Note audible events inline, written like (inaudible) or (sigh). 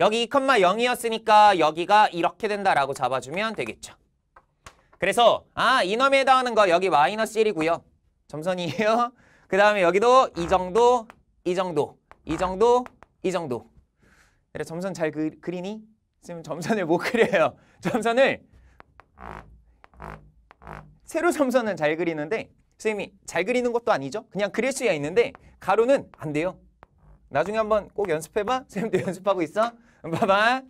여기 2,0이었으니까 여기가 이렇게 된다라고 잡아주면 되겠죠. 그래서 아 이놈에 해당하는 거 여기 마이너스 1이고요. 점선이에요. (laughs) 그 다음에 여기도 이 정도, 이 정도, 이 정도, 이 정도. 그래 점선 잘 그, 그리니? 지금 점선을 못 그려요. (laughs) 점선을 세로 점선은 잘 그리는데 선생님이 잘 그리는 것도 아니죠. 그냥 그릴 수야 있는데 가로는 안 돼요. 나중에 한번 꼭 연습해봐. (laughs) 쌤도 연습하고 있어. 봐봐.